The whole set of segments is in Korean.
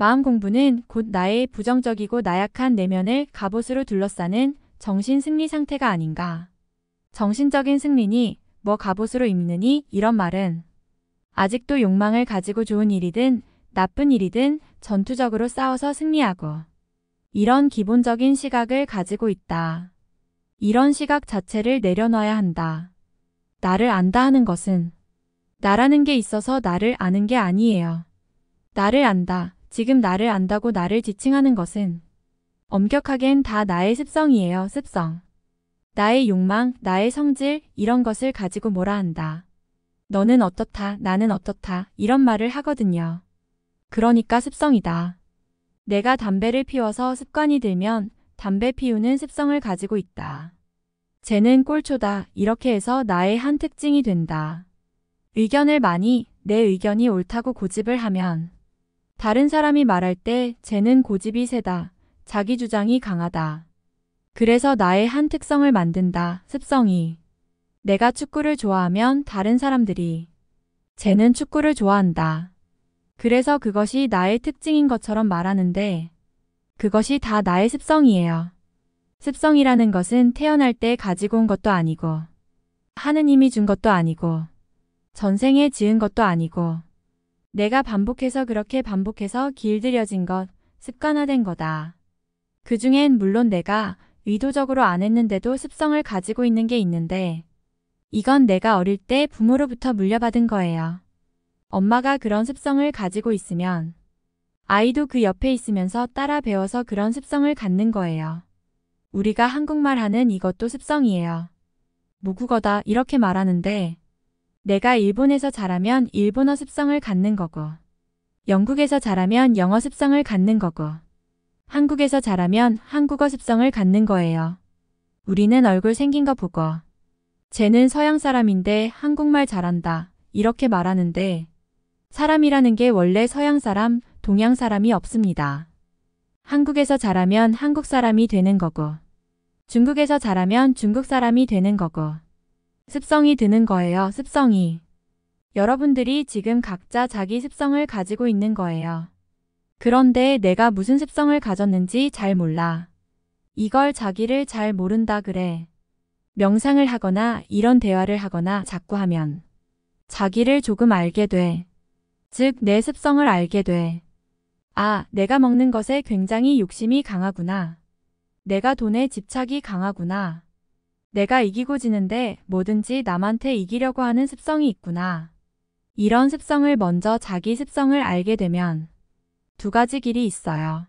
마음 공부는 곧 나의 부정적이고 나약한 내면을 갑옷으로 둘러싸는 정신 승리 상태가 아닌가. 정신적인 승리니 뭐 갑옷으로 입느니 이런 말은 아직도 욕망을 가지고 좋은 일이든 나쁜 일이든 전투적으로 싸워서 승리하고 이런 기본적인 시각을 가지고 있다. 이런 시각 자체를 내려놔야 한다. 나를 안다 하는 것은 나라는 게 있어서 나를 아는 게 아니에요. 나를 안다. 지금 나를 안다고 나를 지칭하는 것은 엄격하겐 다 나의 습성이에요, 습성. 나의 욕망, 나의 성질, 이런 것을 가지고 뭐라 한다. 너는 어떻다, 나는 어떻다, 이런 말을 하거든요. 그러니까 습성이다. 내가 담배를 피워서 습관이 들면 담배 피우는 습성을 가지고 있다. 쟤는 꼴초다, 이렇게 해서 나의 한 특징이 된다. 의견을 많이, 내 의견이 옳다고 고집을 하면 다른 사람이 말할 때 쟤는 고집이 세다. 자기 주장이 강하다. 그래서 나의 한 특성을 만든다. 습성이. 내가 축구를 좋아하면 다른 사람들이 쟤는 축구를 좋아한다. 그래서 그것이 나의 특징인 것처럼 말하는데 그것이 다 나의 습성이에요. 습성이라는 것은 태어날 때 가지고 온 것도 아니고 하느님이 준 것도 아니고 전생에 지은 것도 아니고 내가 반복해서 그렇게 반복해서 길들여진 것, 습관화된 거다. 그 중엔 물론 내가 의도적으로 안 했는데도 습성을 가지고 있는 게 있는데 이건 내가 어릴 때 부모로부터 물려받은 거예요. 엄마가 그런 습성을 가지고 있으면 아이도 그 옆에 있으면서 따라 배워서 그런 습성을 갖는 거예요. 우리가 한국말 하는 이것도 습성이에요. 모국어다 이렇게 말하는데 내가 일본에서 자라면 일본어 습성을 갖는 거고 영국에서 자라면 영어 습성을 갖는 거고 한국에서 자라면 한국어 습성을 갖는 거예요. 우리는 얼굴 생긴 거 보고 쟤는 서양 사람인데 한국말 잘한다 이렇게 말하는데 사람이라는 게 원래 서양 사람, 동양 사람이 없습니다. 한국에서 자라면 한국 사람이 되는 거고 중국에서 자라면 중국 사람이 되는 거고 습성이 드는 거예요. 습성이. 여러분들이 지금 각자 자기 습성을 가지고 있는 거예요. 그런데 내가 무슨 습성을 가졌는지 잘 몰라. 이걸 자기를 잘 모른다 그래. 명상을 하거나 이런 대화를 하거나 자꾸 하면 자기를 조금 알게 돼. 즉, 내 습성을 알게 돼. 아, 내가 먹는 것에 굉장히 욕심이 강하구나. 내가 돈에 집착이 강하구나. 내가 이기고 지는데 뭐든지 남한테 이기려고 하는 습성이 있구나. 이런 습성을 먼저 자기 습성을 알게 되면 두 가지 길이 있어요.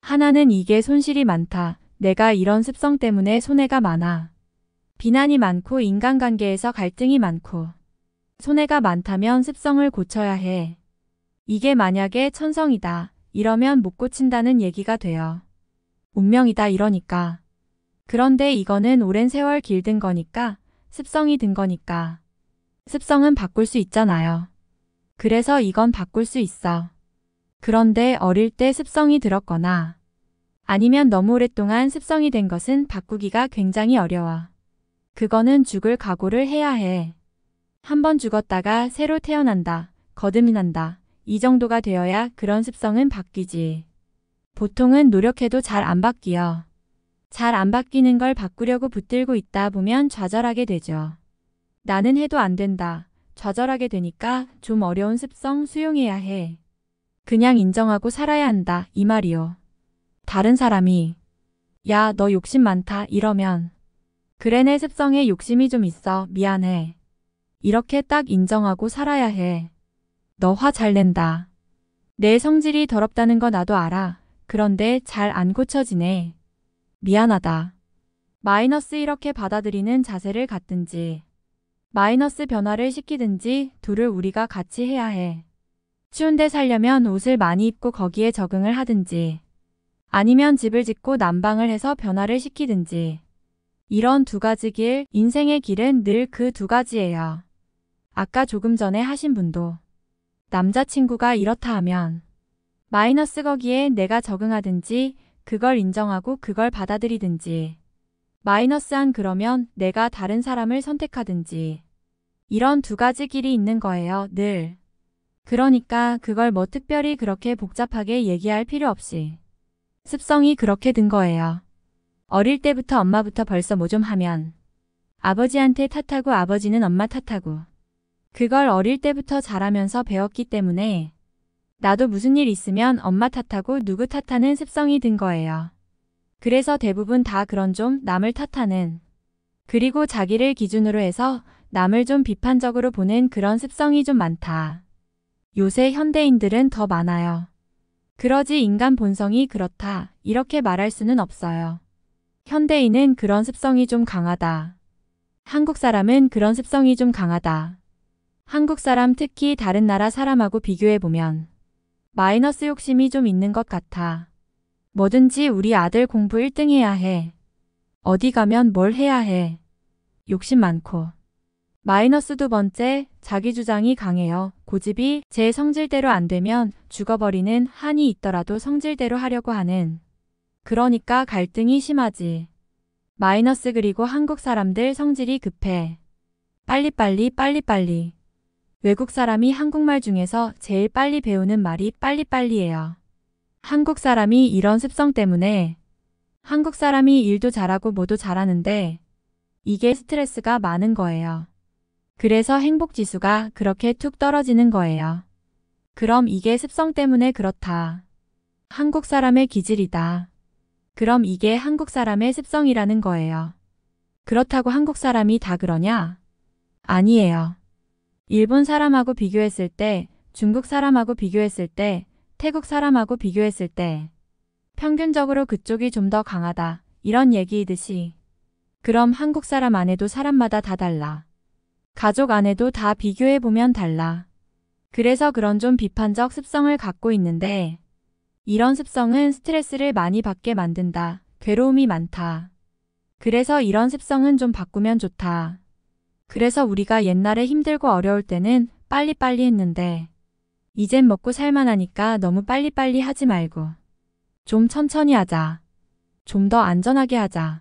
하나는 이게 손실이 많다. 내가 이런 습성 때문에 손해가 많아. 비난이 많고 인간관계에서 갈등이 많고 손해가 많다면 습성을 고쳐야 해. 이게 만약에 천성이다. 이러면 못 고친다는 얘기가 돼요. 운명이다 이러니까. 그런데 이거는 오랜 세월 길든 거니까 습성이 든 거니까. 습성은 바꿀 수 있잖아요. 그래서 이건 바꿀 수 있어. 그런데 어릴 때 습성이 들었거나 아니면 너무 오랫동안 습성이 된 것은 바꾸기가 굉장히 어려워. 그거는 죽을 각오를 해야 해. 한번 죽었다가 새로 태어난다, 거듭이 난다. 이 정도가 되어야 그런 습성은 바뀌지. 보통은 노력해도 잘 안 바뀌어. 잘안 바뀌는 걸 바꾸려고 붙들고 있다 보면 좌절하게 되죠. 나는 해도 안 된다. 좌절하게 되니까 좀 어려운 습성 수용해야 해. 그냥 인정하고 살아야 한다. 이 말이요. 다른 사람이 야, 너 욕심 많다. 이러면 그래, 내 습성에 욕심이 좀 있어. 미안해. 이렇게 딱 인정하고 살아야 해. 너 화 잘 낸다. 내 성질이 더럽다는 거 나도 알아. 그런데 잘 안 고쳐지네. 미안하다. 마이너스 이렇게 받아들이는 자세를 갖든지 마이너스 변화를 시키든지 둘을 우리가 같이 해야 해. 추운데 살려면 옷을 많이 입고 거기에 적응을 하든지 아니면 집을 짓고 난방을 해서 변화를 시키든지 이런 두 가지 길, 인생의 길은 늘 그 두 가지예요. 아까 조금 전에 하신 분도 남자친구가 이렇다 하면 마이너스 거기에 내가 적응하든지 그걸 인정하고 그걸 받아들이든지 마이너스한 그러면 내가 다른 사람을 선택하든지 이런 두 가지 길이 있는 거예요, 늘. 그러니까 그걸 뭐 특별히 그렇게 복잡하게 얘기할 필요 없이 습성이 그렇게 든 거예요. 어릴 때부터 엄마부터 벌써 뭐 좀 하면 아버지한테 탓하고 아버지는 엄마 탓하고 그걸 어릴 때부터 자라면서 배웠기 때문에 나도 무슨 일 있으면 엄마 탓하고 누구 탓하는 습성이 든 거예요. 그래서 대부분 다 그런 좀 남을 탓하는 그리고 자기를 기준으로 해서 남을 좀 비판적으로 보는 그런 습성이 좀 많다. 요새 현대인들은 더 많아요. 그러지 인간 본성이 그렇다 이렇게 말할 수는 없어요. 현대인은 그런 습성이 좀 강하다. 한국 사람은 그런 습성이 좀 강하다. 한국 사람 특히 다른 나라 사람하고 비교해보면 마이너스 욕심이 좀 있는 것 같아. 뭐든지 우리 아들 공부 1등 해야 해. 어디 가면 뭘 해야 해. 욕심 많고. 마이너스 두 번째, 자기 주장이 강해요. 고집이 제 성질대로 안 되면 죽어버리는 한이 있더라도 성질대로 하려고 하는. 그러니까 갈등이 심하지. 마이너스 그리고 한국 사람들 성질이 급해. 빨리빨리 빨리빨리. 외국 사람이 한국말 중에서 제일 빨리 배우는 말이 빨리빨리예요. 한국 사람이 이런 습성 때문에 한국 사람이 일도 잘하고 뭐도 잘하는데 이게 스트레스가 많은 거예요. 그래서 행복 지수가 그렇게 툭 떨어지는 거예요. 그럼 이게 습성 때문에 그렇다. 한국 사람의 기질이다. 그럼 이게 한국 사람의 습성이라는 거예요. 그렇다고 한국 사람이 다 그러냐? 아니에요. 일본 사람하고 비교했을 때, 중국 사람하고 비교했을 때, 태국 사람하고 비교했을 때 평균적으로 그쪽이 좀 더 강하다. 이런 얘기이듯이 그럼 한국 사람 안에도 사람마다 다 달라. 가족 안에도 다 비교해보면 달라. 그래서 그런 좀 비판적 습성을 갖고 있는데 이런 습성은 스트레스를 많이 받게 만든다. 괴로움이 많다. 그래서 이런 습성은 좀 바꾸면 좋다. 그래서 우리가 옛날에 힘들고 어려울 때는 빨리빨리 했는데 이젠 먹고 살만하니까 너무 빨리빨리 하지 말고 좀 천천히 하자. 좀 더 안전하게 하자.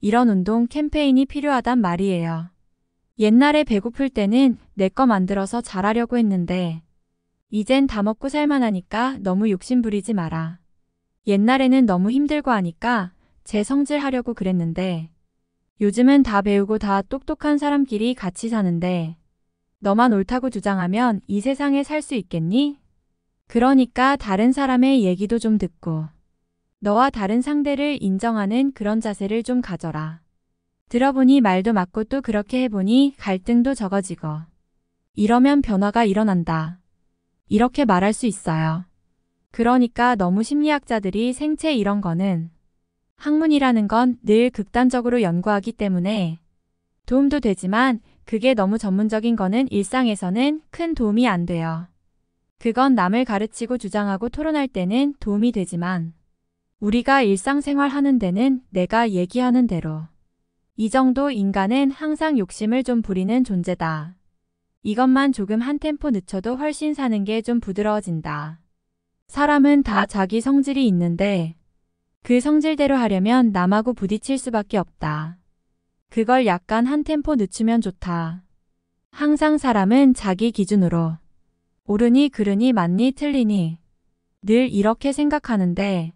이런 운동 캠페인이 필요하단 말이에요. 옛날에 배고플 때는 내 거 만들어서 잘하려고 했는데 이젠 다 먹고 살만하니까 너무 욕심부리지 마라. 옛날에는 너무 힘들고 하니까 제 성질하려고 그랬는데 요즘은 다 배우고 다 똑똑한 사람끼리 같이 사는데 너만 옳다고 주장하면 이 세상에 살 수 있겠니? 그러니까 다른 사람의 얘기도 좀 듣고 너와 다른 상대를 인정하는 그런 자세를 좀 가져라. 들어보니 말도 맞고 또 그렇게 해보니 갈등도 적어지고 이러면 변화가 일어난다. 이렇게 말할 수 있어요. 그러니까 너무 심리학자들이 생체 이런 거는 학문이라는 건 늘 극단적으로 연구하기 때문에 도움도 되지만 그게 너무 전문적인 거는 일상에서는 큰 도움이 안 돼요. 그건 남을 가르치고 주장하고 토론할 때는 도움이 되지만 우리가 일상생활 하는 데는 내가 얘기하는 대로 이 정도 인간은 항상 욕심을 좀 부리는 존재다. 이것만 조금 한 템포 늦춰도 훨씬 사는 게 좀 부드러워진다. 사람은 다 자기 성질이 있는데 그 성질대로 하려면 남하고 부딪힐 수밖에 없다. 그걸 약간 한 템포 늦추면 좋다. 항상 사람은 자기 기준으로 오르니 그르니 맞니 틀리니 늘 이렇게 생각하는데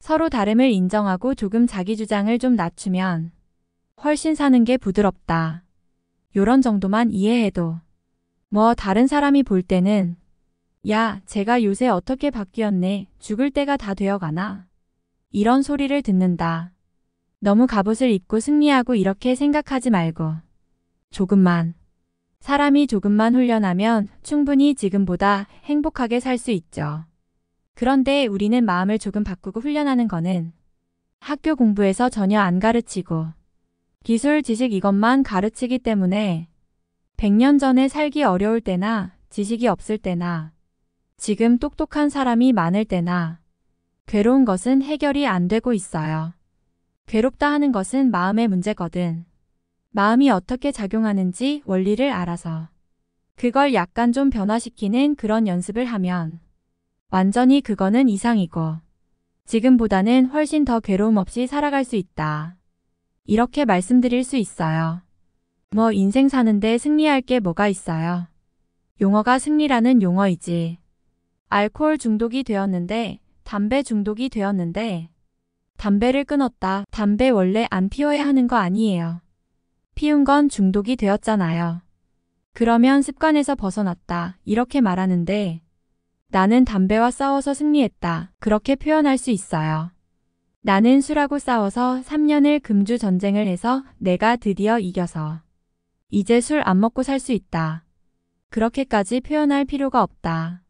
서로 다름을 인정하고 조금 자기 주장을 좀 낮추면 훨씬 사는 게 부드럽다. 요런 정도만 이해해도 뭐 다른 사람이 볼 때는 야, 제가 요새 어떻게 바뀌었네. 죽을 때가 다 되어가나. 이런 소리를 듣는다. 너무 갑옷을 입고 승리하고 이렇게 생각하지 말고 조금만 사람이 조금만 훈련하면 충분히 지금보다 행복하게 살 수 있죠. 그런데 우리는 마음을 조금 바꾸고 훈련하는 거는 학교 공부에서 전혀 안 가르치고 기술 지식 이것만 가르치기 때문에 100년 전에 살기 어려울 때나 지식이 없을 때나 지금 똑똑한 사람이 많을 때나 괴로운 것은 해결이 안 되고 있어요. 괴롭다 하는 것은 마음의 문제거든. 마음이 어떻게 작용하는지 원리를 알아서 그걸 약간 좀 변화시키는 그런 연습을 하면 완전히 그거는 이상이고 지금보다는 훨씬 더 괴로움 없이 살아갈 수 있다. 이렇게 말씀드릴 수 있어요. 뭐 인생 사는데 승리할 게 뭐가 있어요. 용어가 승리라는 용어이지. 알코올 중독이 되었는데 담배 중독이 되었는데 담배를 끊었다. 담배 원래 안 피워야 하는 거 아니에요. 피운 건 중독이 되었잖아요. 그러면 습관에서 벗어났다. 이렇게 말하는데 나는 담배와 싸워서 승리했다. 그렇게 표현할 수 있어요. 나는 술하고 싸워서 3년을 금주 전쟁을 해서 내가 드디어 이겨서 이제 술 안 먹고 살 수 있다. 그렇게까지 표현할 필요가 없다.